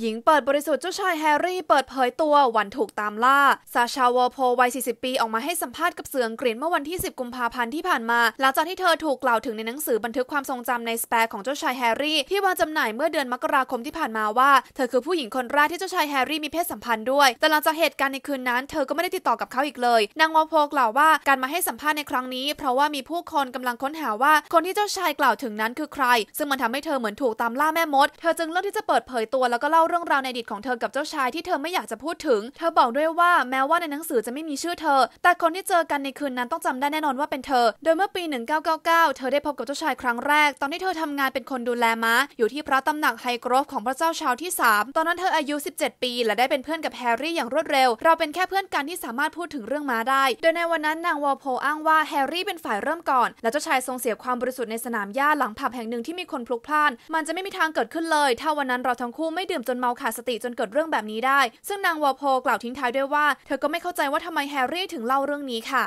หญิงเปิดบริสุทธิ์เจ้าชายแฮร์รี่เปิดเผยตัววันถูกตามล่าซาชาวอโพวัย 40 ปี ออกมาให้สัมภาษณ์กับเสืองกรีนเมื่อวันที่ 10 กุมภาพันธ์ที่ผ่านมาหลังจากที่เธอถูกกล่าวถึงในหนังสือบันทึกความทรงจำในสเปรของเจ้าชายแฮร์รี่ ที่วางจำาหน่ายเมื่อเดือนมกราคมที่ผ่านมาว่า เธอคือผู้หญิงคนแรกที่เจ้าชายแฮร์รี่มีเพศสัมพันธ์ด้วยแต่หลังจากเหตุการณ์ในคืนนั้น เธอก็ไม่ได้ติดต่อกับเขาอีกเลยนางวอโพกล่าวว่าการมาให้สัมภาษณ์ในครั้งนี้ เพราะว่ามีผู้คนกำลังค้นหาว่า คนที่เจ้าชายกล่าวถึงนั้นคือใคร ซึ่งมันทำให้เธอเหมือนถูกตามล่าแม่มดเธอจึงเลือกที่จะเปิดเผยตัวแล้วก็เล่าเรื่องราวในอดีตของเธอกับเจ้าชายที่เธอไม่อยากจะพูดถึง เธอบอกด้วยว่าแม้ว่าในหนังสือจะไม่มีชื่อเธอ แต่คนที่เจอกันในคืนนั้นต้องจำได้แน่นอนว่าเป็นเธอ โดยเมื่อปี 1999 เธอได้พบกับเจ้าชายครั้งแรก ตอนที่เธอทำงานเป็นคนดูแลม้าอยู่ที่พระตำหนักไฮกรอฟของพระเจ้าชาวที่ 3 ตอนนั้นเธออายุ 17 ปีและได้เป็นเพื่อนกับแฮร์รี่อย่างรวดเร็ว เราเป็นแค่เพื่อนกันที่สามารถพูดถึงเรื่องม้าได้ โดยในวันนั้นนางวอลโพอ้างว่าแฮร์รี่เป็นฝ่ายเริ่มก่อน และเจ้าชายทรงเสียความบริสุทธิ์ในสนามหญ้าหลังผับแห่งหนึ่งที่มีคนพลุกพล่าน มันจะไม่มีทางเกิดขึ้นเลย ถ้าวันนั้นเราทั้งคู่ไม่ดื่มจนเมาขาดสติจนเกิดเรื่องแบบนี้ได้ ซึ่งนางวอลโพกล่าวทิ้งท้ายด้วยว่า เธอก็ไม่เข้าใจว่าทำไมแฮร์รี่ถึงเล่าเรื่องนี้ค่ะ